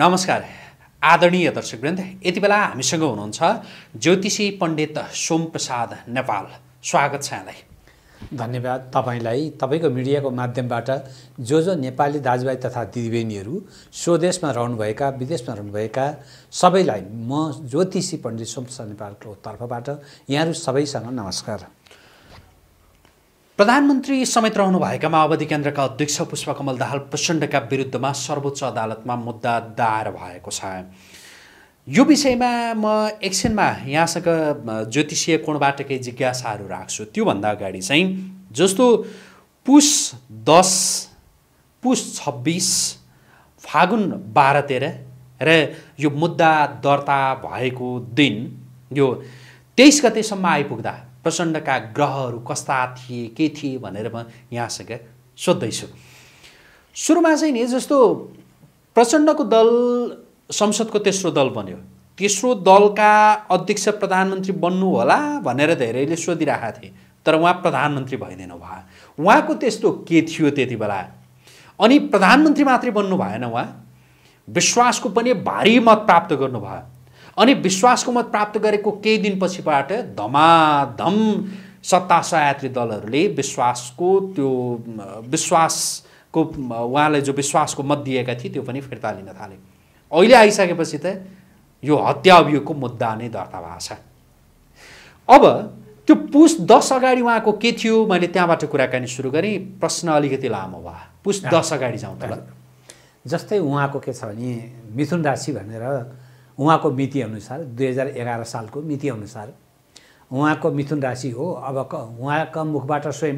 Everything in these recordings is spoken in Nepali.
नमस्कार आदरणीय दर्शकवृन्द यति बेला हामीसँग हुनुहुन्छ ज्योतिषी पण्डित सोमप्रसाद नेपाल स्वागत छ यहाँलाई धन्यवाद तपाईँलाई तपाईँको मिडियाको माध्यमबाट जो जो नेपाली दाजुभाइ तथा दिदीबहिनीहरू स्वदेशमा रहनुभएका विदेशमा रहनुभएका सबैलाई म ज्योतिषी पण्डित सोमप्रसाद नेपालको तर्फबाट यहाँहरू सबैसँग नमस्कार प्रधानमन्त्री समेत रहनुभएका माओवादी केन्द्रका अध्यक्ष पुष्पकमल दाहाल प्रचण्डका विरुद्धमा सर्वोच्च अदालतमा मुद्दा दायर भएको छ यो विषयमा म एकछिनमा यहाँसँग ज्योतिषीय कोणबाट केही जिज्ञासाहरू राख्छु त्योभन्दा अगाडि चाहिँ जस्तो पुष दस पुष छब्बिस फागुन बाह्र तेह्र र यो मुद्दा दर्ता भएको दिन यो तेइस गतेसम्म आइपुग्दा प्रचण्डका ग्रहहरू कस्ता थिए के थिए भनेर म यहाँसँग सोद्धैछु सुरुमा चाहिँ नि जस्तो प्रचण्डको दल संसदको तेस्रो दल बन्यो तेस्रो दलका अध्यक्ष प्रधानमन्त्री बन्नु होला भनेर धेरैले सोधिरहेका थिए तर उहाँ प्रधानमन्त्री भइदिनु भयो उहाँको त्यस्तो के थियो त्यति बेला अनि प्रधानमन्त्री मात्रै बन्नु भएन उहाँ विश्वासको पनि भारी मत प्राप्त गर्नुभयो अनि विश्वासको मत प्राप्त गरेको केही दिनपछिबाट धमाधम सत्ता सहायत्री दलहरूले विश्वासको त्यो विश्वासको उहाँलाई जो विश्वासको मत दिएका थिए त्यो पनि फिर्ता लिन थाले अहिले आइसकेपछि त यो हत्या अभियोगको मुद्दा नै दर्ता भएको छ अब त्यो पुस दस अगाडि उहाँको के थियो मैले त्यहाँबाट कुराकानी सुरु गरेँ प्रश्न अलिकति लामो भयो पुस दस अगाडि जाउँ त जस्तै उहाँको के छ भने मिथुन राशि भनेर उहाँको मितिअनुसार दुई हजार एघार सालको मितिअनुसार उहाँको मिथुन राशि हो अब क उहाँका मुखबाट स्वयं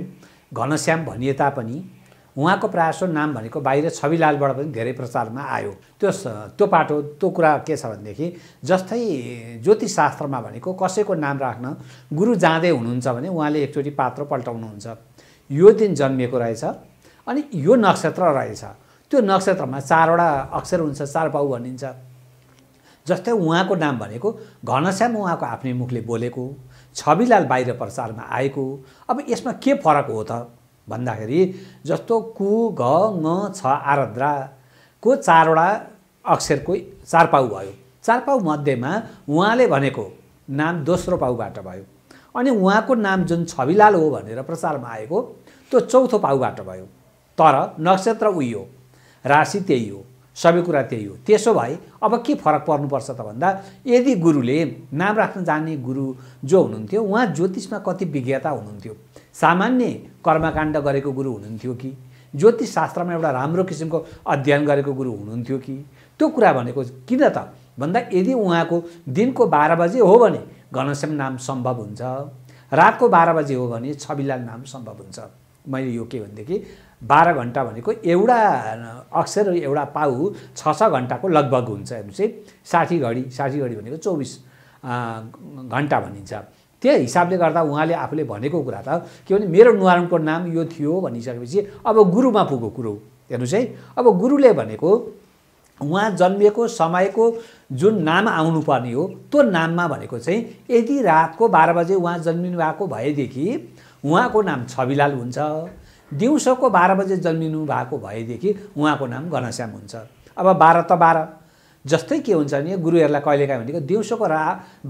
घनश्याम भनिए तापनि उहाँको प्रायसो नाम भनेको बाहिर छविलालबाट पनि धेरै प्रचारमा आयो त्यो त्यो पाटो त्यो कुरा के छ भनेदेखि जस्तै ज्योतिष शास्त्रमा भनेको कसैको नाम राख्न गुरु जाँदै हुनुहुन्छ भने उहाँले एकचोटि पात्र पल्टाउनुहुन्छ यो दिन जन्मिएको रहेछ अनि यो नक्षत्र रहेछ त्यो नक्षत्रमा चारवटा अक्षर हुन्छ चार पाउ भनिन्छ जस्तै उहाँको नाम भनेको घनश्याम उहाँको आफ्नै मुखले बोलेको छविलाल बाहिर प्रचारमा आएको अब यसमा के फरक हो त भन्दाखेरि जस्तो कु घ ङ छ को चारवटा अक्षरको चार पाउ भयो चार पाउ मध्येमा उहाँले भनेको नाम दोस्रो पाउबाट भयो अनि उहाँको नाम जुन छविलाल हो भनेर प्रचारमा आएको त्यो चौथो पाउबाट भयो तर नक्षत्र उही हो राशि त्यही हो सबै कुरा त्यही हो त्यसो भए अब के फरक पर्नुपर्छ त भन्दा यदि गुरुले नाम राख्न जाने गुरु जो हुनुहुन्थ्यो उहाँ ज्योतिषमा कति विज्ञता हुनुहुन्थ्यो सामान्य कर्मकाण्ड गरेको गुरु हुनुहुन्थ्यो कि ज्योतिष शास्त्रमा एउटा राम्रो किसिमको अध्ययन गरेको गुरु हुनुहुन्थ्यो कि त्यो कुरा भनेको किन त भन्दा यदि उहाँको दिनको बाह्र बजे हो भने घनश्याम नाम सम्भव हुन्छ रातको बाह्र बजे हो भने छविलाल नाम सम्भव हुन्छ मैले यो के भनेदेखि बाह्र घन्टा भनेको एउटा अक्षर एउटा पाउ छ छ घन्टाको लगभग हुन्छ हेर्नुहोस् है साठी घडी साठी घडी भनेको चौबिस घन्टा भनिन्छ त्यही हिसाबले गर्दा उहाँले आफूले भनेको कुरा त के भने मेरो नुहारको नाम यो थियो भनिसकेपछि अब गुरुमा पुगेको कुरो हेर्नुहोस् है अब गुरुले भनेको उहाँ जन्मिएको समयको जुन नाम आउनुपर्ने हो त्यो नाममा भनेको चाहिँ यदि रातको बाह्र बजे उहाँ जन्मिनु भएको भएदेखि उहाँको नाम छविलाल हुन्छ दिउँसोको बाह्र बजे जन्मिनु भएको भएदेखि उहाँको नाम घनश्याम हुन्छ अब बाह्र त बाह्र जस्तै के हुन्छ भने गुरुहरूलाई कहिलेकाहीँ भनेको दिउँसोको रा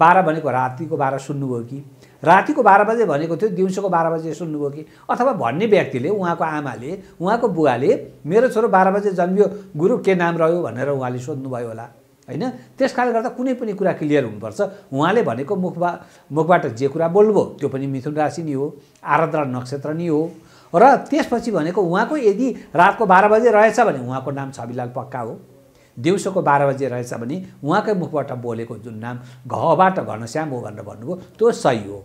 बाह्र भनेको रातिको बाह्र सुन्नुभयो कि रातिको बाह्र बजे भनेको थियो दिउँसोको बाह्र बजे सुन्नुभयो कि अथवा भन्ने व्यक्तिले उहाँको आमाले उहाँको बुवाले मेरो छोरो बाह्र बजे जन्मियो गुरु के नाम रह्यो भनेर उहाँले सोध्नुभयो होला होइन त्यस कारणले गर्दा कुनै पनि कुरा क्लियर हुनुपर्छ उहाँले भनेको मुखबा मुखबाट जे कुरा बोल्नुभयो त्यो पनि मिथुन राशि नै हो आराधना नक्षत्र नै हो र त्यसपछि भनेको उहाँको यदि रातको बाह्र बजे रहेछ भने उहाँको नाम छविलाल पक्का हो दिउँसोको बाह्र बजे रहेछ भने उहाँकै मुखबाट बोलेको जुन नाम घबाट घनश्याम हो भनेर भन्नुभयो त्यो सही हो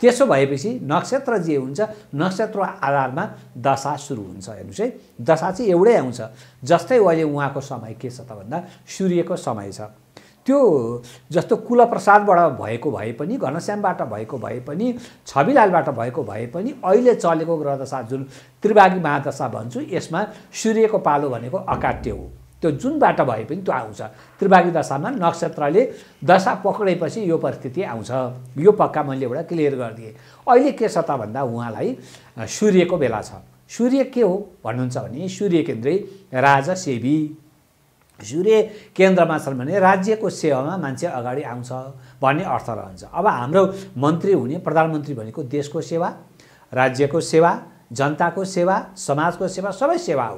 त्यसो भएपछि नक्षत्र जे हुन्छ नक्षत्र आधारमा दशा सुरु हुन्छ हेर्नुहोस् है दशा चाहिँ एउटै आउँछ जस्तै अहिले उहाँको समय के छ त भन्दा सूर्यको समय छ त्यो जस्तो कुलप्रसादबाट भएको भए पनि घनश्यामबाट भएको भए पनि छविलालबाट भएको भए पनि अहिले चलेको ग्रह दशा जुन त्रिभागी महादशा भन्छु यसमा सूर्यको पालो भनेको अकाट्य हो त्यो जुनबाट भए पनि त्यो आउँछ त्रिभागी दशामा नक्षत्रले दशा पक्रेपछि यो परिस्थिति आउँछ यो पक्का मैले एउटा क्लियर गरिदिएँ अहिले के छ त भन्दा उहाँलाई सूर्यको बेला छ सूर्य के हो भन्नुहुन्छ भने सूर्य राजा सेवी सूर्य केन्द्रमा छन् भने राज्यको सेवामा मान्छे अगाडि आउँछ भन्ने अर्थ रहन्छ अब हाम्रो मन्त्री हुने प्रधानमन्त्री भनेको देशको सेवा राज्यको सेवा जनताको सेवा समाजको सेवा सबै सेवा हो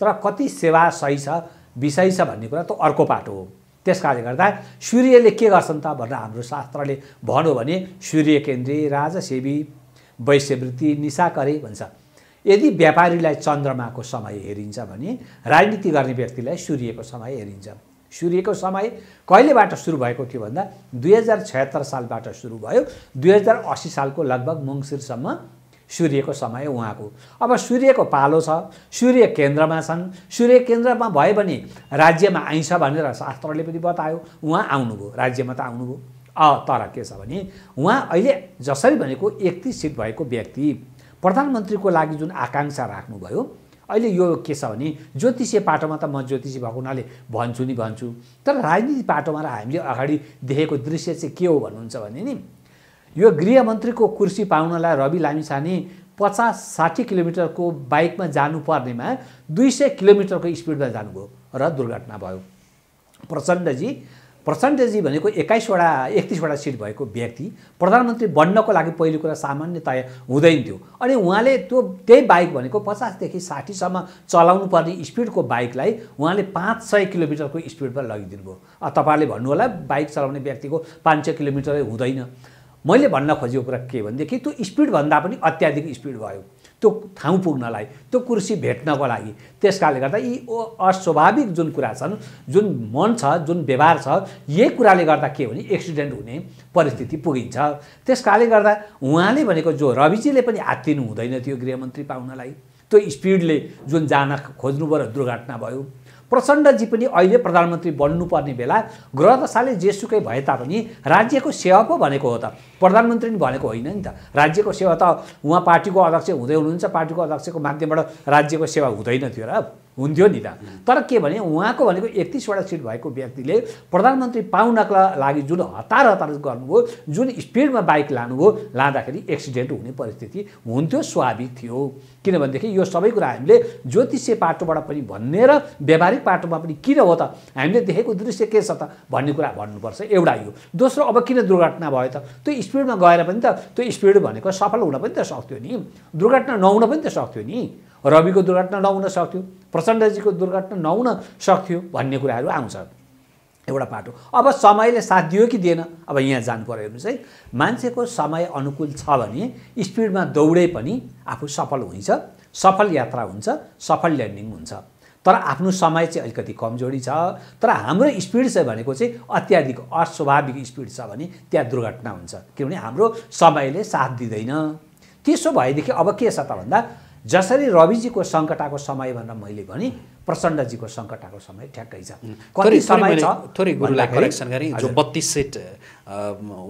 तर कति सेवा सही छ विषय छ भन्ने कुरा त अर्को पाटो हो त्यस कारणले गर्दा सूर्यले के गर्छन् त भनेर हाम्रो शास्त्रले भन्यो भने सूर्य केन्द्री राजसेवी वैश्यवृत्ति निसाकरी भन्छ यदि व्यापारीलाई चन्द्रमाको समय हेरिन्छ भने राजनीति गर्ने व्यक्तिलाई सूर्यको समय हेरिन्छ सूर्यको समय कहिलेबाट सुरु भएको थियो भन्दा दुई हजार छयत्तर सालबाट सुरु भयो दुई हजार असी सालको लगभग मङ्सिरसम्म सूर्यको समय उहाँको अब सूर्यको पालो छ सूर्य केन्द्रमा छन् सूर्य केन्द्रमा भए पनि राज्यमा आइन्छ भनेर शास्त्रले पनि बतायो उहाँ आउनुभयो राज्यमा त आउनुभयो अ तर के छ भने उहाँ अहिले जसरी भनेको एकतिस सिट भएको व्यक्ति प्रधानमन्त्रीको लागि जुन आकाङ्क्षा राख्नुभयो अहिले यो के छ भने ज्योतिषीय पाटोमा त म ज्योतिषी भएको हुनाले भन्छु नि भन्छु तर राजनीति पाटोमा र हामीले अगाडि देखेको दृश्य चाहिँ के हो भन्नुहुन्छ भने नि यो गृहमन्त्रीको कुर्सी पाउनलाई रवि लामिछाने पचास साठी किलोमिटरको बाइकमा जानुपर्नेमा दुई सय किलोमिटरको स्पिडमा जानुभयो र दुर्घटना भयो प्रचण्डजी प्रचण्डजी भनेको एक्काइसवटा एकतिसवटा सिट भएको व्यक्ति प्रधानमन्त्री बन्नको लागि पहिलो कुरा सामान्यतया हुँदैन थियो अनि उहाँले त्यो त्यही बाइक भनेको पचासदेखि साठीसम्म चलाउनु पर्ने स्पिडको बाइकलाई उहाँले पाँच सय किलोमिटरको स्पिडमा लगिदिनु भयो तपाईँहरूले भन्नु होला बाइक चलाउने व्यक्तिको पाँच सय किलोमिटरै हुँदैन मैले भन्न खोजेको कुरा के भनेदेखि त्यो स्पिडभन्दा पनि अत्याधिक स्पिड भयो त्यो ठाउँ पुग्नलाई त्यो कुर्सी भेट्नको लागि त्यस कारणले गर्दा यी अस्वाभाविक जुन कुरा छन् जुन मन छ जुन व्यवहार छ यही कुराले गर्दा के भने एक्सिडेन्ट हुने परिस्थिति पुगिन्छ त्यस कारणले गर्दा उहाँले भनेको जो रविजीले पनि हात्तिनु हुँदैन थियो गृहमन्त्री पाउनलाई त्यो स्पिडले जुन जान खोज्नु पऱ्यो दुर्घटना भयो प्रचण्डजी पनि अहिले प्रधानमन्त्री बन्नुपर्ने बेला ग्रहदशाले जेसुकै भए तापनि राज्यको सेवा पो भनेको हो त प्रधानमन्त्री नि भनेको होइन नि त राज्यको सेवा त उहाँ पार्टीको अध्यक्ष हुँदै हुनुहुन्छ पार्टीको अध्यक्षको माध्यमबाट राज्यको सेवा हुँदैन थियो र हुन्थ्यो नि त तर के भने उहाँको भनेको एकतिसवटा सिट भएको व्यक्तिले प्रधानमन्त्री पाउनका लागि जुन हतार हतार गर्नुभयो जुन स्पिडमा बाइक लानुभयो लाँदाखेरि एक्सिडेन्ट हुने परिस्थिति हुन्थ्यो स्वाभाविक थियो किनभनेदेखि यो सबै कुरा हामीले ज्योतिषीय पाटोबाट पनि भन्ने र व्यावहारिक पाटोमा पनि किन हो त हामीले देखेको दृश्य के छ त भन्ने कुरा भन्नुपर्छ एउटा यो दोस्रो अब किन दुर्घटना भयो त त्यो स्पिडमा गएर पनि त त्यो स्पिड भनेको सफल हुन पनि त सक्थ्यो नि दुर्घटना नहुन पनि त सक्थ्यो नि रविको दुर्घटना नहुन सक्थ्यो प्रचण्डजीको दुर्घटना नहुन सक्थ्यो भन्ने कुराहरू आउँछ एउटा पाटो अब समयले साथ दियो कि दिएन अब यहाँ जानु पऱ्यो हेर्नुहोस् है मान्छेको समय अनुकूल छ भने स्पिडमा दौडे पनि आफू सफल हुन्छ सफल यात्रा हुन्छ सफल ल्यान्डिङ हुन्छ तर आफ्नो समय चाहिँ अलिकति कमजोरी छ तर हाम्रो स्पिड चाहिँ भनेको चाहिँ अत्याधिक अस्वाभाविक स्पिड छ भने त्यहाँ दुर्घटना हुन्छ किनभने हाम्रो समयले साथ दिँदैन त्यसो भएदेखि अब के छ त भन्दा जसरी रविजीको सङ्कटाको समय भनेर मैले भने प्रचण्डजीको सङ्कटाको समय ठ्याक्कै छ कति समय छ थोरै गुरुलाई करेक्सन गरेँ जो बत्तिस सेट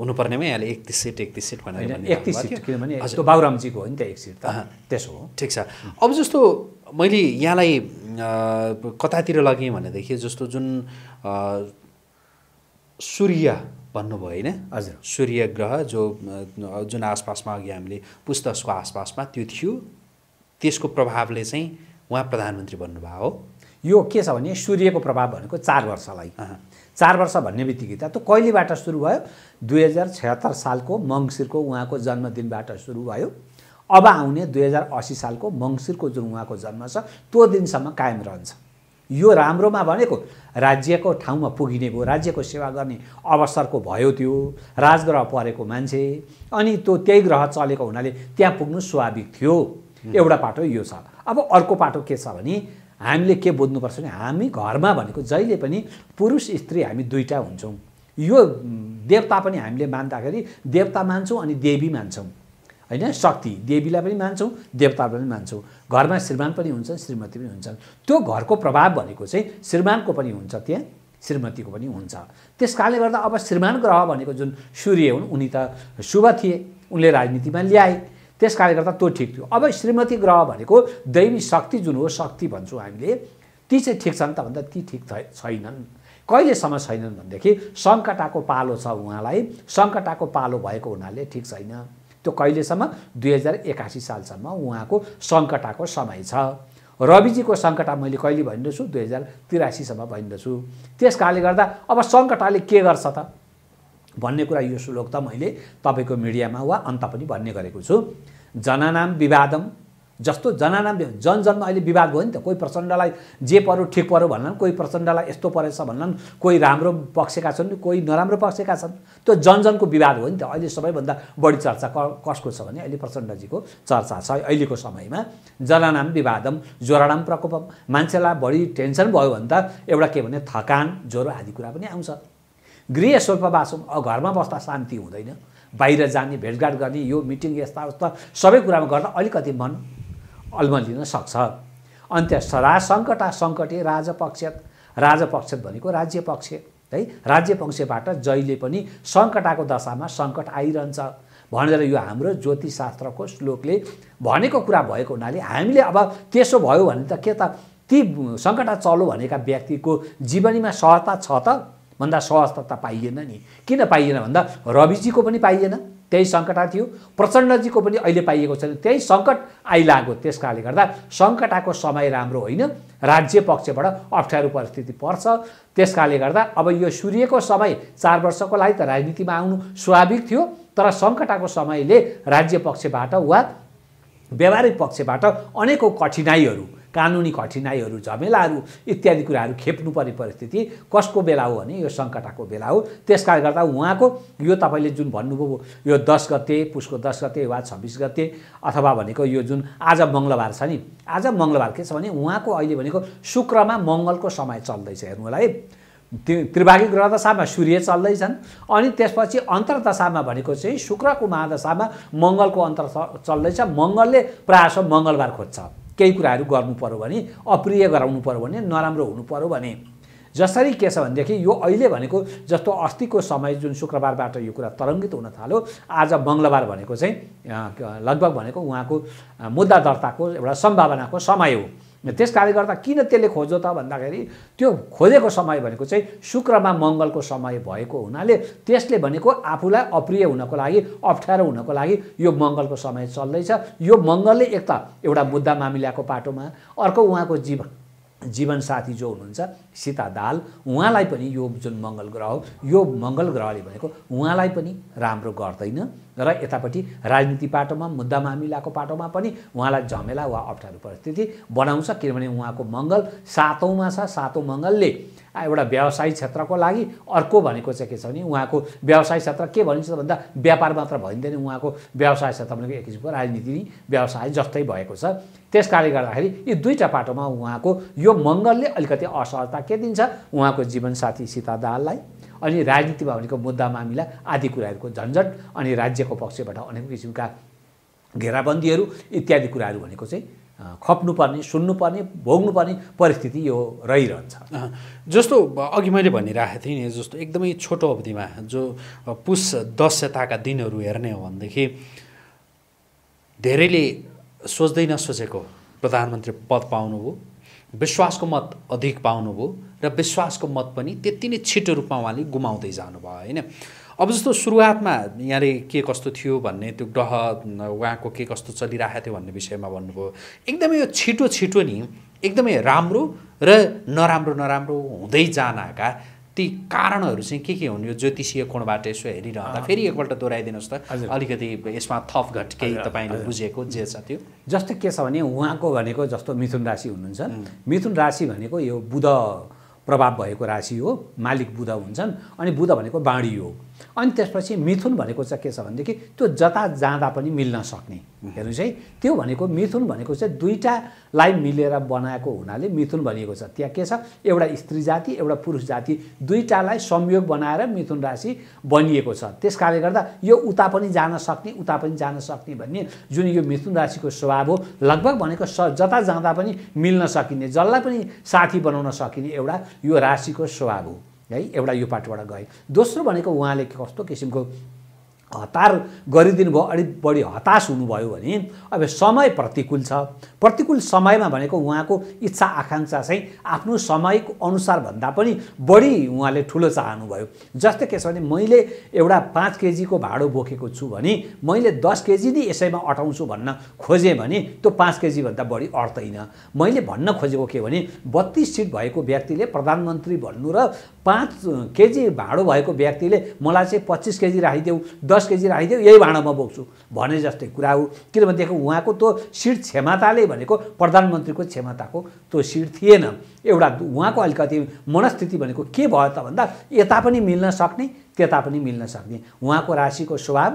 हुनुपर्नेमै यहाँले एकतिस सेट एकतिस सेट भनेर एकतिस सिट किनभने बाबुरामजीको हो नि त एक सिट त त्यसो हो ठिक छ अब जस्तो मैले यहाँलाई कतातिर लगेँ भनेदेखि जस्तो जुन सूर्य भन्नुभयो होइन हजुर सूर्य ग्रह जो जुन आसपासमा अघि हामीले पुस्तकको आसपासमा त्यो थियो त्यसको प्रभावले चाहिँ उहाँ प्रधानमन्त्री बन्नुभयो हो यो के छ भने सूर्यको प्रभाव भनेको चार वर्षलाई चार वर्ष भन्ने बित्तिकै त कहिलेबाट सुरु भयो दुई हजार छत्तर सालको मङ्सिरको उहाँको जन्मदिनबाट सुरु भयो अब आउने दुई हजार असी सालको मङ्सिरको जुन उहाँको जन्म छ त्यो दिनसम्म कायम रहन्छ यो राम्रोमा भनेको राज्यको ठाउँमा पुगिने भयो राज्यको सेवा गर्ने अवसरको भयो त्यो राजग्रह परेको मान्छे अनि त्यो त्यही ग्रह चलेको हुनाले त्यहाँ पुग्नु स्वाभाविक थियो एउटा पाटो यो छ अब अर्को पाटो के छ भने हामीले के बुझ्नुपर्छ भने हामी घरमा भनेको जहिले पनि पुरुष स्त्री हामी दुईवटा हुन्छौँ यो देवता पनि हामीले मान्दाखेरि देवता मान्छौँ अनि देवी मान्छौँ होइन शक्ति देवीलाई पनि मान्छौँ देवतालाई पनि मान्छौँ घरमा श्रीमान पनि हुन्छन् श्रीमती पनि हुन्छन् त्यो घरको प्रभाव भनेको चाहिँ श्रीमानको पनि हुन्छ त्यहाँ श्रीमतीको पनि हुन्छ त्यस कारणले गर्दा अब श्रीमान ग्रह भनेको जुन सूर्य हुन् उनी त शुभ थिए उनले राजनीतिमा ल्याए त्यस कारणले गर्दा त्यो ठिक थियो अब श्रीमती ग्रह भनेको दैवी शक्ति जुन हो शक्ति भन्छौँ हामीले ती चाहिँ ठिक छन् त भन्दा ती ठिक छैनन् कहिलेसम्म छैनन् भनेदेखि सङ्कटाको पालो छ उहाँलाई सङ्कटाको पालो भएको हुनाले ठिक छैन त्यो कहिलेसम्म दुई हजार एकासी सालसम्म उहाँको सङ्कटाको समय छ रविजीको सङ्कटा मैले कहिले भनिरहेछु दुई हजार तिरासीसम्म भनिरहेछु त्यस कारणले गर्दा अब सङ्कटाले के गर्छ त भन्ने कुरा यो श्लोक त मैले तपाईँको मिडियामा वा अन्त पनि भन्ने गरेको छु जनानाम विवादम जस्तो जनानाम जनजन्म अहिले विवाद भयो नि त कोही प्रचण्डलाई जे पऱ्यो ठिक पऱ्यो भन्लान् कोही प्रचण्डलाई यस्तो परेछ भन्लान् कोही राम्रो पक्षका छन् कोही नराम्रो पक्षका छन् त्यो जनजनको विवाद हो नि त अहिले सबैभन्दा बढी चर्चा कसको छ भने अहिले प्रचण्डजीको चर्चा छ अहिलेको समयमा जनानाम विवादम ज्वरानाम प्रकोप मान्छेलाई बढी टेन्सन भयो भने त एउटा के भने थकान ज्वरो आदि कुरा पनि आउँछ गृह स्वल्प घरमा बस्दा शान्ति हुँदैन बाहिर जाने भेटघाट गर्ने यो मिटिङ यस्ता उस्ता सबै कुरामा गर्दा अलिकति मन अल्मलिन सक्छ अन्त सरा रा सङ्कटा सङ्कटे राजपक्ष राजपक्ष भनेको राज्य पक्ष है राज्य पक्षबाट जहिले पनि सङ्कटाको दशामा सङ्कट आइरहन्छ भनेर यो हाम्रो ज्योतिषशास्त्रको श्लोकले भनेको कुरा भएको हुनाले हामीले अब त्यसो भयो भने त के त ती सङ्कटा चलो भनेका व्यक्तिको जीवनीमा सहता छ त भन्दा सहज त पाइएन नि किन पाइएन भन्दा रविजीको पनि पाइएन त्यही सङ्कट थियो प्रचण्डजीको पनि अहिले पाइएको छैन त्यही सङ्कट आइलाग्यो त्यस कारणले गर्दा सङ्कट आएको समय राम्रो होइन राज्य पक्षबाट अप्ठ्यारो परिस्थिति पर्छ त्यस कारणले गर्दा अब यो सूर्यको समय चार वर्षको लागि त राजनीतिमा आउनु स्वाभाविक थियो तर सङ्कट आएको समयले राज्य पक्षबाट वा व्यावहारिक पक्षबाट अनेकौँ कठिनाइहरू कानुनी कठिनाइहरू झमेलाहरू इत्यादि कुराहरू खेप्नुपर्ने परिस्थिति कसको बेला हो भने यो सङ्कटाको बेला हो त्यस गर्दा उहाँको यो तपाईँले जुन भन्नुभयो यो दस गते पुसको दस गते वा छब्बिस गते अथवा भनेको यो जुन आज मङ्गलबार छ नि आज मङ्गलबार के छ भने उहाँको अहिले भनेको शुक्रमा मङ्गलको समय चल्दैछ हेर्नु होला है त्रिभागी ग्रह दशामा सूर्य चल्दैछन् अनि त्यसपछि अन्तर्दशामा भनेको चाहिँ शुक्रको महादशामा मङ्गलको अन्तर चल्दैछ मङ्गलले प्रायः मङ्गलबार खोज्छ केही कुराहरू गर्नु पऱ्यो भने अप्रिय गराउनु पऱ्यो भने नराम्रो हुनु पऱ्यो भने जसरी के छ भनेदेखि यो अहिले भनेको जस्तो अस्तिको समय जुन शुक्रबारबाट यो कुरा तरङ्गित हुन थाल्यो आज मङ्गलबार भनेको चाहिँ लगभग भनेको उहाँको मुद्दा दर्ताको एउटा सम्भावनाको समय हो त्यस कारणले गर्दा किन त्यसले खोज्यो त भन्दाखेरि त्यो खोजेको समय भनेको चाहिँ शुक्रमा मङ्गलको समय भएको हुनाले त्यसले भनेको आफूलाई अप्रिय हुनको लागि अप्ठ्यारो हुनको लागि यो मङ्गलको समय चल्दैछ यो मङ्गलले एक त एउटा मुद्दा मामिलाको पाटोमा अर्को उहाँको जीव जीवनसाथी जो हुनुहुन्छ सीता दाल उहाँलाई पनि यो जुन मङ्गल ग्रह हो यो मङ्गल ग्रहले भनेको उहाँलाई पनि राम्रो गर्दैन र यतापट्टि राजनीति पाटोमा मुद्दा मामिलाको पाटोमा पनि उहाँलाई झमेला वा अप्ठ्यारो परिस्थिति बनाउँछ किनभने उहाँको मङ्गल सातौँमा छ सातौँ मङ्गलले एउटा व्यवसायिक क्षेत्रको लागि अर्को भनेको चाहिँ के छ भने उहाँको व्यवसाय क्षेत्र के भनिन्छ भन्दा व्यापार मात्र भइँदैन उहाँको व्यवसाय क्षेत्र भनेको एक किसिमको राजनीति नै व्यवसाय जस्तै भएको छ त्यस कारणले गर्दाखेरि यी दुईवटा पाटोमा उहाँको यो मङ्गलले अलिकति असहजता के दिन्छ उहाँको जीवनसाथी सीता दाहाललाई अनि राजनीतिमा भनेको मुद्दा मामिला आदि कुराहरूको झन्झट अनि राज्यको पक्षबाट अनेक किसिमका घेराबन्दीहरू इत्यादि कुराहरू भनेको चाहिँ खप्नुपर्ने सुन्नुपर्ने भोग्नुपर्ने परिस्थिति यो रहिरहन्छ जस्तो अघि मैले भनिरहेको थिएँ नि जस्तो एकदमै छोटो अवधिमा जो पुस दस दिनहरू हेर्ने हो भनेदेखि धेरैले सोच्दै नसोचेको प्रधानमन्त्री पद पाउनुभयो विश्वासको मत अधिक पाउनुभयो र विश्वासको मत पनि त्यति नै छिटो रूपमा उहाँले गुमाउँदै जानुभयो होइन अब जस्तो सुरुवातमा यहाँले के कस्तो थियो भन्ने त्यो ग्रह उहाँको के कस्तो चलिरहेको थियो भन्ने विषयमा भन्नुभयो एकदमै यो छिटो छिटो नि एकदमै राम्रो र नराम्रो नराम्रो हुँदै जानका ती कारणहरू चाहिँ के के हुन् यो ज्योतिषीय कोणबाट यसो हेरिरहँदा फेरि एकपल्ट दोहोऱ्याइदिनुहोस् त अलिकति यसमा थप घट केही तपाईँले बुझेको जे छ त्यो जस्तो के छ भने उहाँको भनेको जस्तो मिथुन राशि हुनुहुन्छ मिथुन राशि भनेको यो बुध प्रभाव भएको राशि हो मालिक बुध हुन्छन् अनि बुध भनेको बाँडी हो अनि त्यसपछि मिथुन भनेको चाहिँ के छ भनेदेखि त्यो जता जाँदा पनि मिल्न सक्ने हेर्नुहोस् है त्यो भनेको मिथुन भनेको चाहिँ दुईवटालाई मिलेर बनाएको हुनाले मिथुन भनिएको छ त्यहाँ के छ एउटा स्त्री जाति एउटा पुरुष जाति दुईवटालाई संयोग बनाएर मिथुन राशि बनिएको छ त्यस कारणले गर्दा यो उता पनि जान सक्ने उता पनि जान सक्ने भन्ने जुन यो मिथुन राशिको स्वभाव हो लगभग भनेको स जता जाँदा पनि मिल्न सकिने जसलाई पनि साथी बनाउन सकिने एउटा यो राशिको स्वभाव हो है एउटा यो पार्टीबाट गए दोस्रो भनेको उहाँले कस्तो किसिमको हतार गरिदिनु भयो अलिक बढी हताश हुनुभयो भने अब समय प्रतिकूल छ प्रतिकूल समयमा भनेको उहाँको इच्छा आकाङ्क्षा चाहिँ आफ्नो समयको अनुसारभन्दा पनि बढी उहाँले ठुलो चाहनुभयो जस्तै के छ भने मैले एउटा पाँच केजीको भाँडो बोकेको छु भने मैले दस केजी नै यसैमा अटाउँछु भन्न खोजेँ भने त्यो पाँच केजीभन्दा बढी अट्दैन मैले भन्न खोजेको के भने बत्तिस सिट भएको व्यक्तिले प्रधानमन्त्री भन्नु र पाँच केजी भाँडो भएको व्यक्तिले मलाई चाहिँ पच्चिस केजी राखिदेऊ दस दस केजी राखिदियो यही भाँडामा बोक्छु भने जस्तै कुरा हो किनभनेदेखि उहाँको त्यो सिट क्षमताले भनेको प्रधानमन्त्रीको क्षमताको त्यो सिट थिएन एउटा उहाँको अलिकति मनस्थिति भनेको के भयो त भन्दा यता पनि मिल्न सक्ने त्यता पनि मिल्न सक्ने उहाँको राशिको स्वभाव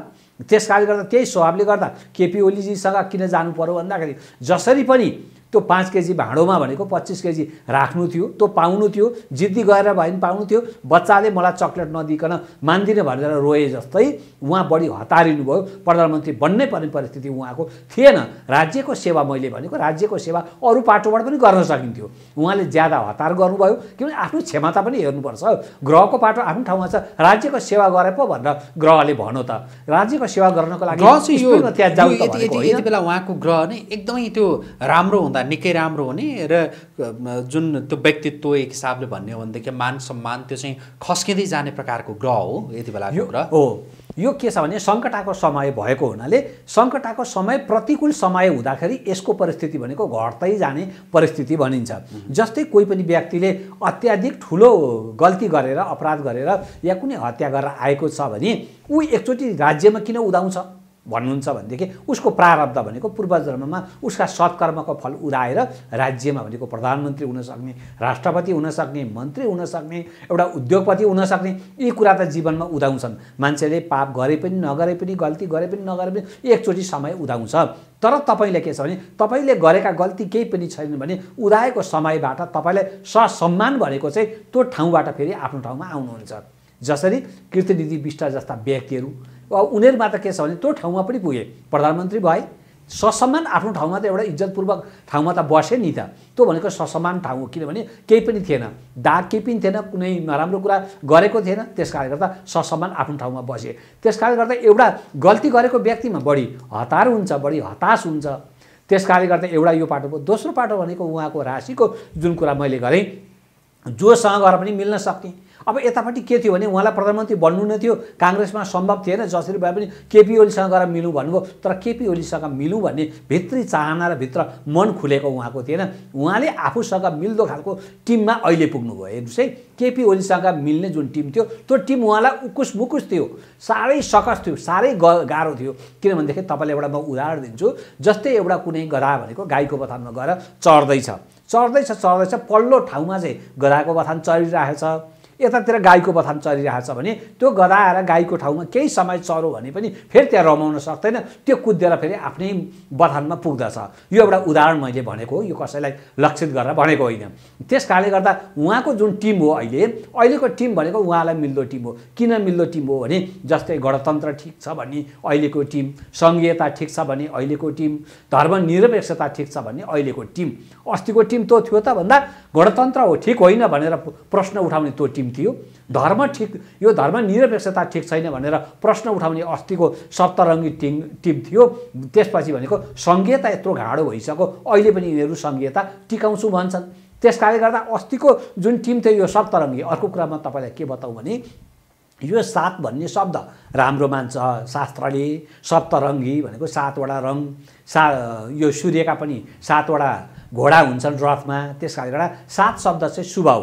त्यस कारणले गर्दा त्यही स्वभावले गर्दा केपी ओलीजीसँग किन जानु पऱ्यो भन्दाखेरि जसरी पनि त्यो पाँच केजी भाँडोमा भनेको पच्चिस केजी राख्नु थियो त्यो पाउनु थियो जिद्दी गएर भए पनि पाउनु थियो बच्चाले मलाई चक्लेट नदिकन मान्दिनँ भनेर रोए जस्तै उहाँ बढी हतारिनुभयो प्रधानमन्त्री बन्नै पर्ने परिस्थिति उहाँको थिएन राज्यको सेवा मैले भनेको राज्यको सेवा अरू पाटोबाट पनि गर्न सकिन्थ्यो उहाँले ज्यादा हतार गर्नुभयो किनभने आफ्नो क्षमता पनि हेर्नुपर्छ ग्रहको पाटो आफ्नो ठाउँमा छ राज्यको सेवा गरे पो भनेर ग्रहले भनौँ त राज्यको सेवा गर्नको लागि त्यहाँ बेला उहाँको ग्रह नै एकदमै त्यो राम्रो हुँदा सबभन्दा निकै राम्रो हुने र जुन त्यो व्यक्तित्व एक हिसाबले भन्ने हो भनेदेखि मान सम्मान त्यो चाहिँ खस्किँदै जाने प्रकारको ग्रह हो यति बेला यो ग्रह हो यो के छ भने सङ्कटाको समय भएको हुनाले सङ्कटाको समय प्रतिकूल समय हुँदाखेरि यसको परिस्थिति भनेको घट्दै जाने परिस्थिति भनिन्छ जस्तै कोही पनि व्यक्तिले अत्याधिक ठुलो गल्ती गरेर अपराध गरेर या कुनै हत्या गरेर आएको छ भने ऊ एकचोटि राज्यमा किन उदाउँछ भन्नुहुन्छ भनेदेखि उसको प्रारब्ध भनेको पूर्व जन्ममा उसका सत्कर्मको फल उदाएर राज्यमा भनेको प्रधानमन्त्री हुनसक्ने राष्ट्रपति हुनसक्ने मन्त्री हुनसक्ने एउटा उद्योगपति हुनसक्ने यी कुरा त जीवनमा उदाउँछन् मान्छेले पाप गरे पनि नगरे पनि गल्ती गरे पनि नगरे पनि एकचोटि समय उदाउँछ तर तपाईँले के छ भने तपाईँले गरेका गल्ती केही पनि छैन भने उदाएको समयबाट तपाईँलाई ससम्मान भनेको चाहिँ त्यो ठाउँबाट फेरि आफ्नो ठाउँमा आउनुहुन्छ जसरी कृतिनिधि विष्ट जस्ता व्यक्तिहरू वा उनीहरूमा त के छ भने त्यो ठाउँमा पनि पुगे प्रधानमन्त्री भए ससम्मान आफ्नो ठाउँमा त एउटा इज्जतपूर्वक ठाउँमा त बसे नि त त्यो भनेको ससम्मान ठाउँ हो किनभने केही पनि थिएन दाग केही पनि थिएन कुनै नराम्रो कुरा गरेको थिएन त्यस कारणले गर्दा ससमान आफ्नो ठाउँमा बसे त्यस कारणले गर्दा एउटा गल्ती गरेको व्यक्तिमा बढी हतार हुन्छ बढी हताश हुन्छ त्यस कारणले गर्दा एउटा यो पाटो दोस्रो पाटो भनेको उहाँको राशिको जुन कुरा मैले गरेँ जोसँग गएर पनि मिल्न सक्ने अब यतापट्टि के थियो भने उहाँलाई प्रधानमन्त्री बन्नु नै थियो काङ्ग्रेसमा सम्भव थिएन जसरी भए पनि केपी ओलीसँग गएर मिलौँ भन्नुभयो तर केपी ओलीसँग मिलौँ भन्ने भित्री चाहना र भित्र मन खुलेको उहाँको थिएन उहाँले आफूसँग मिल्दो खालको टिममा अहिले पुग्नुभयो हेर्नुहोस् है केपी ओलीसँग मिल्ने जुन टिम थियो त्यो टिम उहाँलाई उकुस मुकुस थियो साह्रै सकस थियो साह्रै गाह्रो थियो किनभनेदेखि तपाईँलाई एउटा म उदाहरण दिन्छु जस्तै एउटा कुनै गधा भनेको गाईको बथानमा गएर चढ्दैछ चढ्दैछ चढ्दैछ पल्लो ठाउँमा चाहिँ गधाको बथान चढिरहेछ यतातिर गाईको बथान चलिरहेछ भने त्यो गदाएर गाईको ठाउँमा केही समय चरो भने पनि फेरि त्यहाँ रमाउन सक्दैन त्यो कुदेर फेरि आफ्नै बथानमा पुग्दछ यो एउटा उदाहरण मैले भनेको हो यो कसैलाई लक्षित गरेर भनेको होइन त्यस कारणले गर्दा उहाँको जुन टिम हो अहिले अहिलेको टिम भनेको उहाँलाई मिल्दो टिम हो किन मिल्दो टिम हो भने जस्तै गणतन्त्र ठिक छ भने अहिलेको टिम सङ्घीयता ठिक छ भने अहिलेको टिम धर्मनिरपेक्षता ठिक छ भने अहिलेको टिम अस्तिको टिम त्यो थियो त भन्दा गणतन्त्र हो ठिक होइन भनेर प्रश्न उठाउने त्यो टिम निम्ति थियो धर्म ठिक यो धर्म निरपेक्षता ठिक छैन भनेर प्रश्न उठाउने अस्तिको सप्तरङ्गी टिङ टिम थियो त्यसपछि भनेको सङ्घीयता यत्रो घाँडो भइसक्यो अहिले पनि यिनीहरू सङ्घीयता टिकाउँछु भन्छन् त्यस कारणले गर्दा अस्तिको जुन टिम थियो यो सप्तरङ्गी अर्को कुरामा तपाईँलाई के बताउँ भने यो सात भन्ने शब्द राम्रो मान्छ शास्त्रले सप्तरङ्गी भनेको सातवटा रङ सा यो सूर्यका पनि सातवटा घोडा हुन्छन् रथमा त्यस कारणले गर्दा सात शब्द चाहिँ शुभ हो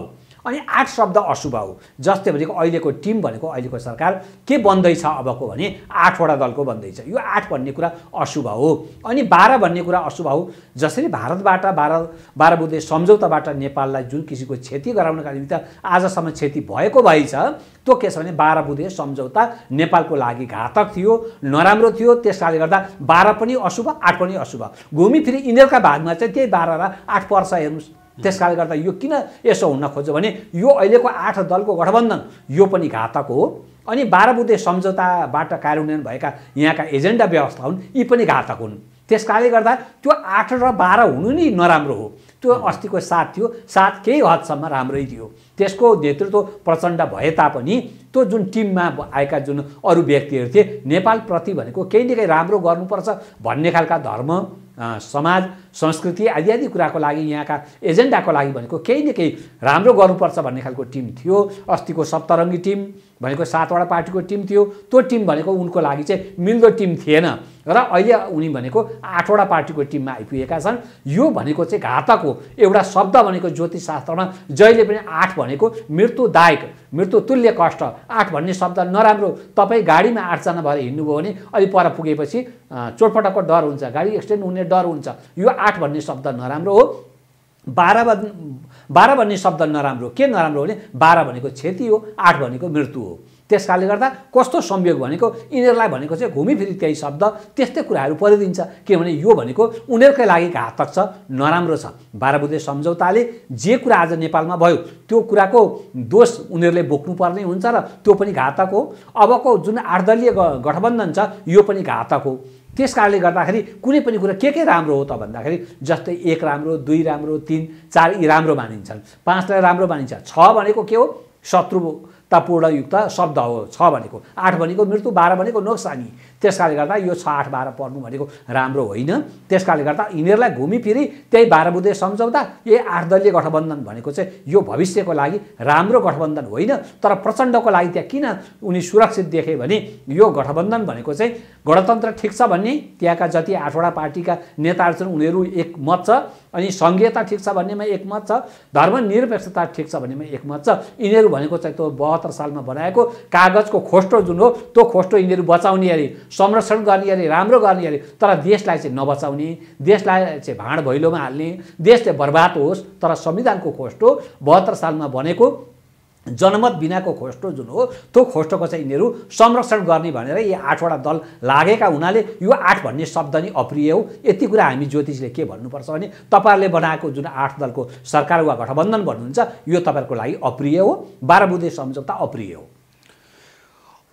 अनि आठ शब्द अशुभ हो जस्तै भनेको अहिलेको टिम भनेको अहिलेको सरकार के बन्दैछ अबको भने आठवटा दलको बन्दैछ यो आठ भन्ने कुरा अशुभ हो अनि बाह्र भन्ने कुरा अशुभ हो जसरी भारतबाट बाह्र बाह्र बुधे सम्झौताबाट नेपाललाई जुन किसिमको क्षति गराउनका निम्ति आजसम्म क्षति भएको भएछ त्यो के छ भने बाह्र बुधे सम्झौता नेपालको लागि घातक थियो नराम्रो थियो त्यस कारणले गर्दा बाह्र पनि अशुभ आठ पनि अशुभ घुमिफिरी यिनीहरूका भागमा चाहिँ त्यही बाह्र र आठ पर्छ हेर्नुहोस् त्यस कारणले गर्दा यो किन यसो हुन खोज्यो भने यो अहिलेको आठ दलको गठबन्धन यो पनि घातक हो अनि बाह्र बुद्धे सम्झौताबाट कार्यान्वयन भएका यहाँका एजेन्डा व्यवस्था हुन् यी पनि घातक हुन् त्यस कारणले गर्दा त्यो आठ र बाह्र हुनु नै नराम्रो हो त्यो अस्तिको साथ थियो साथ केही हदसम्म राम्रै थियो त्यसको नेतृत्व प्रचण्ड भए तापनि त्यो जुन टिममा आएका जुन अरू व्यक्तिहरू थिए नेपालप्रति भनेको केही न केही राम्रो गर्नुपर्छ भन्ने खालका धर्म समाज संस्कृति आदि आदि कुराको लागि यहाँका एजेन्डाको लागि भनेको केही न केही राम्रो गर्नुपर्छ भन्ने खालको टिम थियो अस्तिको सप्तरङ्गी टिम भनेको सातवटा पार्टीको टिम थियो त्यो टिम भनेको उनको लागि चाहिँ मिल्दो टिम थिएन र अहिले उनी भनेको आठवटा पार्टीको टिममा आइपुगेका छन् यो भनेको चाहिँ घातक हो एउटा शब्द भनेको ज्योतिष शास्त्रमा जहिले पनि आठ भनेको मृत्युदायक मृत्यु तुल्य कष्ट आठ भन्ने शब्द नराम्रो तपाईँ गाडीमा आठजना भएर हिँड्नुभयो भने अलि पर पुगेपछि चोटपटकको डर हुन्छ गाडी एक्सिडेन्ट हुने डर हुन्छ यो आठ भन्ने शब्द नराम्रो हो बाह्र बाह्र भन्ने शब्द नराम्रो के नराम्रो भने बाह्र भनेको क्षति हो आठ भनेको मृत्यु हो त्यस कारणले गर्दा कस्तो संयोग भनेको यिनीहरूलाई भनेको चाहिँ घुमिफिरि त्यही शब्द त्यस्तै कुराहरू परिदिन्छ किनभने यो भनेको उनीहरूकै लागि घातक छ नराम्रो छ बाह्र सम्झौताले जे कुरा आज नेपालमा भयो त्यो कुराको दोष उनीहरूले बोक्नुपर्ने हुन्छ र त्यो पनि घातक हो अबको जुन आठदलीय गठबन्धन छ यो पनि घातक हो त्यस कारणले गर्दाखेरि कुनै पनि कुरा के के राम्रो हो त भन्दाखेरि जस्तै एक राम्रो दुई राम्रो तिन चार यी राम्रो मानिन्छन् पाँचलाई राम्रो मानिन्छ छ भनेको के हो शत्रुतापूर्णयुक्त शब्द हो छ भनेको आठ भनेको मृत्यु बाह्र भनेको नोक्सानी त्यस कारणले गर्दा यो छ आठ बाह्र पढ्नु भनेको राम्रो होइन त्यस कारणले गर्दा यिनीहरूलाई घुमिफिरि त्यही बाह्र बुधे सम्झाउँदा यही आठ दलीय गठबन्धन भनेको चाहिँ यो भविष्यको लागि राम्रो गठबन्धन होइन तर प्रचण्डको लागि त्यहाँ किन उनी सुरक्षित देखे भने यो गठबन्धन भनेको चाहिँ गणतन्त्र ठिक छ भन्ने त्यहाँका जति आठवटा पार्टीका नेताहरू छन् उनीहरू एकमत छ अनि सङ्घीयता ठिक छ भन्नेमा एकमत छ धर्मनिरपेक्षता ठिक छ भन्नेमा एकमत छ यिनीहरू भनेको चाहिँ त्यो बहत्तर सालमा बनाएको कागजको खोस्टो जुन हो त्यो खोस्टो यिनीहरू बचाउने अरे संरक्षण गर्ने अरे राम्रो गर्ने अरे तर देशलाई चाहिँ नबचाउने देशलाई चाहिँ भाँड भैलोमा हाल्ने देश चाहिँ बर्बाद होस् तर संविधानको खोस्टो बहत्तर सालमा बनेको जनमत बिनाको खोस्टो जुन हो त्यो खोस्टोको चाहिँ यिनीहरू संरक्षण गर्ने भनेर यी आठवटा दल लागेका हुनाले यो आठ भन्ने शब्द नै अप्रिय हो यति कुरा हामी ज्योतिषले के भन्नुपर्छ भने तपाईँहरूले बनाएको जुन आठ दलको सरकार वा गठबन्धन भन्नुहुन्छ यो तपाईँहरूको लागि अप्रिय हो बाह्र बुधे सम्झौता अप्रिय हो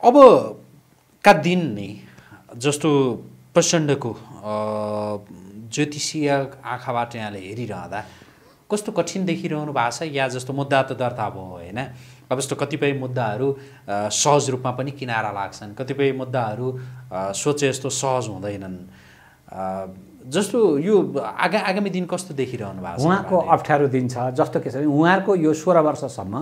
अबका दिन नै जस्तो प्रचण्डको ज्योतिषीय आँखाबाट यहाँले हेरिरहँदा कस्तो कठिन देखिरहनु भएको छ या जस्तो मुद्दा त दर्ता भयो होइन अब यस्तो कतिपय मुद्दाहरू सहज रूपमा पनि किनारा लाग्छन् कतिपय मुद्दाहरू सोचे जस्तो सहज हुँदैनन् जस्तो यो आगा आगामी दिन कस्तो देखिरहनु भएको छ उहाँको अप्ठ्यारो दिन छ जस्तो के छ भने उहाँहरूको यो सोह्र वर्षसम्म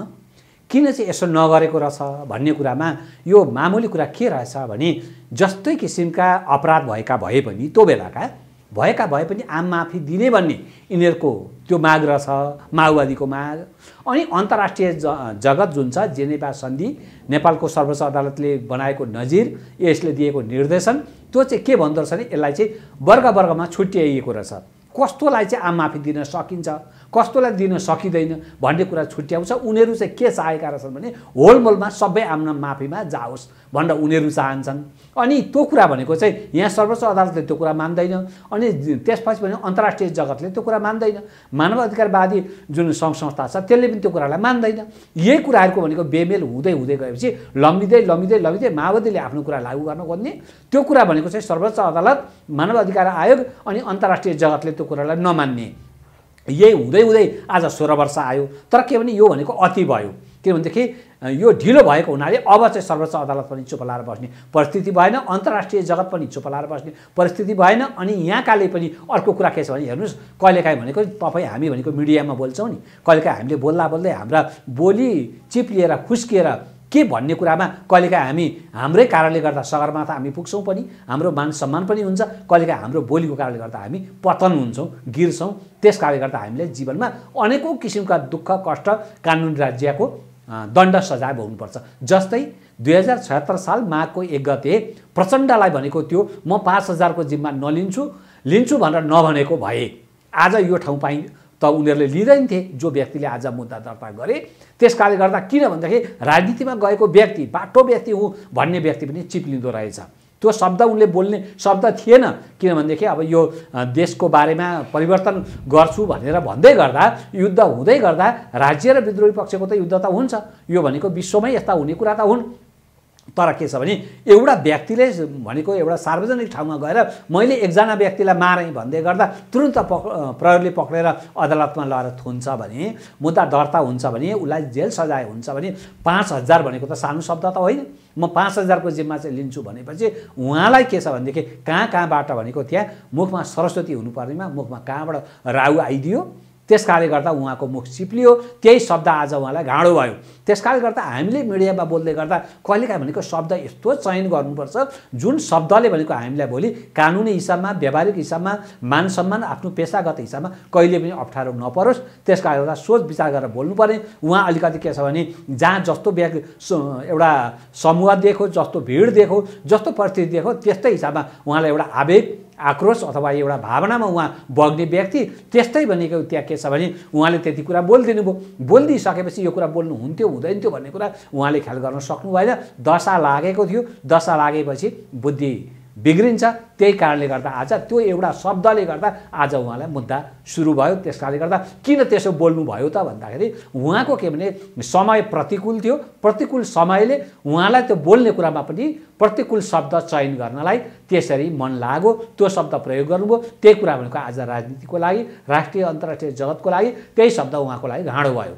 किन चाहिँ यसो नगरेको रहेछ भन्ने कुरामा यो मामुली कुरा के रहेछ भने जस्तै किसिमका अपराध भएका भए पनि त्यो बेलाका भएका भए पनि आम माफी दिने भन्ने यिनीहरूको त्यो माग रहेछ माओवादीको माग अनि अन्तर्राष्ट्रिय ज जगत जुन छ जेनेपा सन्धि नेपालको सर्वोच्च अदालतले बनाएको नजिर यसले दिएको निर्देशन त्यो चाहिँ के भन्दो रहेछ भने यसलाई चाहिँ वर्ग वर्गमा छुट्याइएको रहेछ कस्तोलाई चाहिँ आम माफी दिन सकिन्छ कस्तोलाई दिन सकिँदैन भन्ने कुरा छुट्याउँछ उनीहरू चाहिँ के चाहेका रहेछन् भने होलमोलमा सबै आम माफीमा जाओस् भनेर उनीहरू चाहन्छन् अनि त्यो कुरा भनेको चाहिँ यहाँ सर्वोच्च अदालतले त्यो कुरा मान्दैन अनि त्यसपछि भने अन्तर्राष्ट्रिय जगतले त्यो कुरा मान्दैन मानव अधिकारवादी जुन सङ्घ संस्था छ त्यसले पनि त्यो कुरालाई मान्दैन यही कुराहरूको भनेको बेमेल हुँदै हुँदै गएपछि लम्बिँदै लम्बिँदै लम्बिँदै माओवादीले आफ्नो कुरा लागू गर्न खोज्ने त्यो कुरा भनेको चाहिँ सर्वोच्च अदालत मानव अधिकार आयोग अनि अन्तर्राष्ट्रिय जगतले त्यो कुरालाई नमान्ने यही हुँदै हुँदै आज सोह्र वर्ष आयो तर के भने यो भनेको अति भयो किनभनेदेखि यो ढिलो भएको हुनाले अब चाहिँ सर्वोच्च अदालत पनि चुप लाएर बस्ने परिस्थिति भएन अन्तर्राष्ट्रिय जगत पनि चुप लाएर बस्ने परिस्थिति भएन अनि यहाँकाले पनि अर्को कुरा के छ भने हेर्नुहोस् कहिलेकाहीँ भनेको तपाईँ हामी भनेको मिडियामा बोल्छौँ नि कहिलेकाहीँ हामीले बोल्दा बोल्दै हाम्रा बोली चिप्लिएर खुस्किएर के भन्ने कुरामा कहिलेकाहीँ हामी हाम्रै कारणले गर्दा सगरमाथा हामी पुग्छौँ पनि हाम्रो मान सम्मान पनि हुन्छ कहिलेकाहीँ हाम्रो बोलीको कारणले गर्दा हामी पतन हुन्छौँ गिर्छौँ त्यस कारणले गर्दा हामीले जीवनमा अनेकौँ किसिमका दुःख कष्ट कानुन राज्यको दण्ड सजाय भोग्नुपर्छ जस्तै दुई हजार छत्तर साल माघको एक गते प्रचण्डलाई भनेको त्यो म पाँच हजारको जिम्मा नलिन्छु लिन्छु भनेर नभनेको भए आज यो ठाउँ पाइ त उनीहरूले लिँदैन थिए जो व्यक्तिले आज मुद्दा दर्ता गरे त्यस कारणले गर्दा किन भन्दाखेरि राजनीतिमा गएको व्यक्ति बाटो व्यक्ति हुँ भन्ने व्यक्ति पनि चिप्लिँदो रहेछ त्यो शब्द उनले बोल्ने शब्द थिएन किनभनेदेखि अब यो देशको बारेमा परिवर्तन गर्छु भनेर भन्दै गर्दा युद्ध हुँदै गर्दा राज्य र विद्रोही पक्षको त युद्ध त हुन्छ यो भनेको विश्वमै यस्ता हुने कुरा त हुन् तर के छ भने एउटा व्यक्तिले भनेको एउटा सार्वजनिक ठाउँमा गएर मैले एकजना व्यक्तिलाई मारेँ भन्दै गर्दा तुरन्त पक प्रहरीले पक्रेर अदालतमा लगेर थुन्छ भने मुद्दा दर्ता हुन्छ भने उसलाई जेल सजाय हुन्छ भने पाँच हजार भनेको त सानो शब्द त होइन म पाँच हजारको जिम्मा चाहिँ लिन्छु भनेपछि उहाँलाई के छ भनेदेखि कहाँ कहाँबाट भनेको त्यहाँ मुखमा सरस्वती हुनुपर्नेमा मुखमा कहाँबाट राहु आइदियो त्यस कारणले गर्दा उहाँको मुख चिप्लियो त्यही शब्द आज उहाँलाई घाँडो भयो त्यस कारणले गर्दा हामीले मिडियामा बोल्दै गर्दा कहिलेकाहीँ भनेको शब्द यस्तो चयन गर्नुपर्छ जुन शब्दले भनेको हामीलाई भोलि कानुनी हिसाबमा व्यावहारिक हिसाबमा मान सम्मान आफ्नो पेसागत हिसाबमा कहिले पनि अप्ठ्यारो नपरोस् त्यस कारणले गर्दा सोच विचार गरेर बोल्नु पर्ने उहाँ अलिकति के छ भने जहाँ जस्तो व्यक्ति एउटा समूह देखो जस्तो भिड देखो जस्तो परिस्थिति देखो त्यस्तै हिसाबमा उहाँलाई एउटा आवेग आक्रोश अथवा एउटा भावनामा उहाँ बग्ने व्यक्ति त्यस्तै भनेको त्यहाँ के छ भने उहाँले त्यति कुरा बोलिदिनु भयो बोलिदिइसकेपछि यो कुरा बोल्नु हुन्थ्यो हुँदैन थियो भन्ने कुरा उहाँले ख्याल गर्न सक्नु भएन दशा लागेको थियो दशा लागेपछि बुद्धि बिग्रिन्छ त्यही कारणले गर्दा आज त्यो एउटा शब्दले गर्दा आज उहाँलाई मुद्दा सुरु भयो त्यस कारणले गर्दा किन त्यसो बोल्नुभयो त भन्दाखेरि उहाँको के भने समय प्रतिकूल थियो प्रतिकूल समयले उहाँलाई त्यो बोल्ने कुरामा पनि प्रतिकूल शब्द चयन गर्नलाई त्यसरी मन लाग्यो त्यो शब्द प्रयोग गर्नुभयो त्यही कुरा भनेको आज राजनीतिको लागि राष्ट्रिय अन्तर्राष्ट्रिय जगतको लागि त्यही शब्द उहाँको लागि घाँडो भयो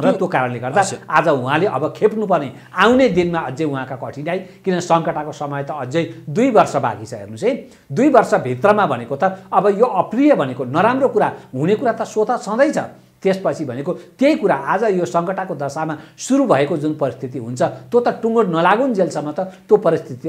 र त्यो कारणले गर्दा आज उहाँले अब खेप्नुपर्ने आउने दिनमा अझै उहाँका कठिनाई किन सङ्कटाको समय त अझै दुई वर्ष बाँकी छ हेर्नुहोस् है दुई वर्षभित्रमा भनेको त अब यो अप्रिय भनेको नराम्रो कुरा हुने कुरा त स्वत छँदैछ त्यसपछि भनेको त्यही कुरा आज यो सङ्कटाको दशामा सुरु भएको जुन परिस्थिति हुन्छ त्यो त टुङ्गो नलागुन्जेलसम्म त त्यो परिस्थिति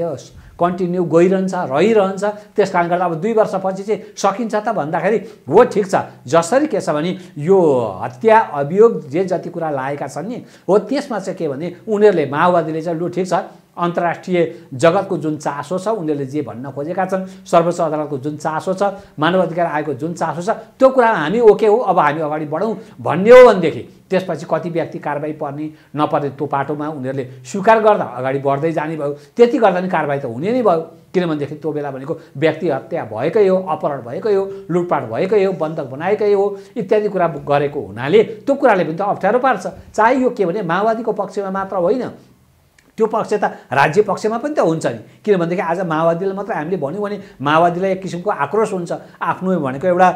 कन्टिन्यू गइरहन्छ रहिरहन्छ त्यस कारण गर्दा अब दुई वर्षपछि चाहिँ सकिन्छ त भन्दाखेरि हो ठिक छ जसरी के छ भने यो हत्या अभियोग जे जति कुरा लागेका छन् नि हो त्यसमा चाहिँ के भने उनीहरूले माओवादीले चाहिँ लु ठिक छ अन्तर्राष्ट्रिय जगतको जुन चासो छ उनीहरूले जे भन्न खोजेका छन् सर्वोच्च अदालतको जुन चासो छ मानव अधिकार आयोगको जुन चासो छ त्यो कुरा हामी ओके हो अब हामी अगाडि बढौँ भन्ने हो भनेदेखि त्यसपछि कति व्यक्ति कारवाही पर्ने नपर्ने त्यो पाटोमा उनीहरूले स्वीकार गर्दा अगाडि बढ्दै जाने भयो त्यति गर्दा पनि कारवाही त हुने नै भयो किनभनेदेखि त्यो बेला भनेको व्यक्ति हत्या भएकै हो अपहरण भएकै हो लुटपाट भएकै हो बन्धक बनाएकै हो इत्यादि कुरा गरेको हुनाले त्यो कुराले पनि त अप्ठ्यारो पार्छ चाहे यो के भने माओवादीको पक्षमा मात्र होइन त्यो पक्ष त राज्य पक्षमा पनि त हुन्छ नि किनभनेदेखि आज माओवादीलाई मात्र हामीले भन्यौँ भने माओवादीलाई एक किसिमको आक्रोश हुन्छ आफ्नो भनेको एउटा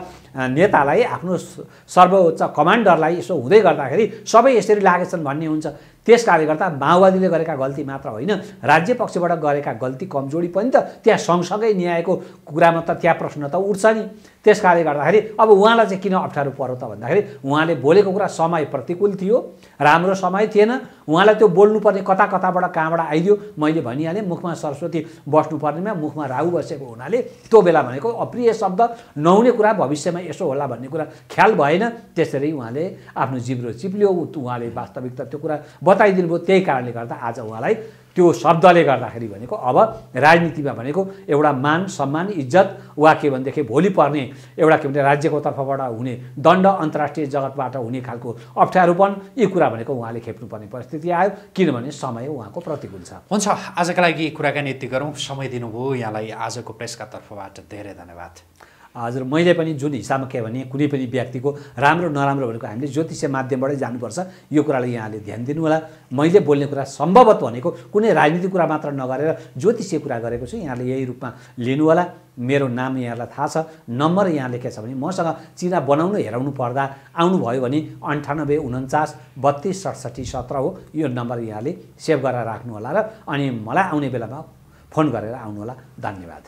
नेतालाई आफ्नो सर्वोच्च कमान्डरलाई यसो हुँदै गर्दाखेरि सबै यसरी लागेछन् भन्ने हुन्छ त्यस कार्यकर्ता माओवादीले गरेका गल्ती मात्र होइन राज्य पक्षबाट गरेका गल्ती कमजोरी पनि त त्यहाँ सँगसँगै न्यायको कुरामा त त्यहाँ प्रश्न त उठ्छ नि त्यस कारणले गर्दाखेरि अब उहाँलाई चाहिँ किन अप्ठ्यारो पर्यो त भन्दाखेरि उहाँले बोलेको कुरा समय प्रतिकूल थियो राम्रो समय थिएन उहाँलाई त्यो बोल्नुपर्ने कता कताबाट कहाँबाट आइदियो मैले भनिहालेँ मुखमा सरस्वती बस्नुपर्नेमा मुखमा राहु बसेको हुनाले त्यो बेला भनेको अप्रिय शब्द नहुने कुरा भविष्यमा यसो होला भन्ने कुरा ख्याल भएन त्यसरी उहाँले आफ्नो जिब्रो चिप्लियो उहाँले वास्तविकता त्यो कुरा बताइदिनु भयो त्यही कारणले गर्दा आज उहाँलाई त्यो शब्दले गर्दाखेरि भनेको अब राजनीतिमा भनेको एउटा मान सम्मान इज्जत वा के भनेदेखि भोलि पर्ने एउटा के भने राज्यको तर्फबाट हुने दण्ड अन्तर्राष्ट्रिय जगतबाट हुने खालको अप्ठ्यारोपण यी कुरा भनेको उहाँले खेप्नुपर्ने परिस्थिति आयो किनभने समय उहाँको प्रतिकूल छ हुन्छ आजका लागि कुराकानी यति गरौँ समय दिनुभयो यहाँलाई आजको प्रेसका तर्फबाट धेरै धन्यवाद हजुर मैले पनि जुन हिसाबमा के भने कुनै पनि व्यक्तिको राम्रो नराम्रो भनेको हामीले ज्योतिष माध्यमबाटै जानुपर्छ यो कुरालाई यहाँले ध्यान दिनुहोला मैले बोल्ने कुरा सम्भवत भनेको कुनै राजनीतिक कुरा मात्र नगरेर ज्योतिषीय कुरा गरेको छु यहाँले यही रूपमा लिनुहोला मेरो नाम यहाँलाई थाहा छ नम्बर यहाँले के छ भने मसँग चिना बनाउनु हेराउनु पर्दा आउनुभयो भने अन्ठानब्बे उन्चास बत्तिस सडसठी सत्र हो यो नम्बर यहाँले सेभ गरेर राख्नुहोला र अनि मलाई आउने बेलामा फोन गरेर आउनुहोला धन्यवाद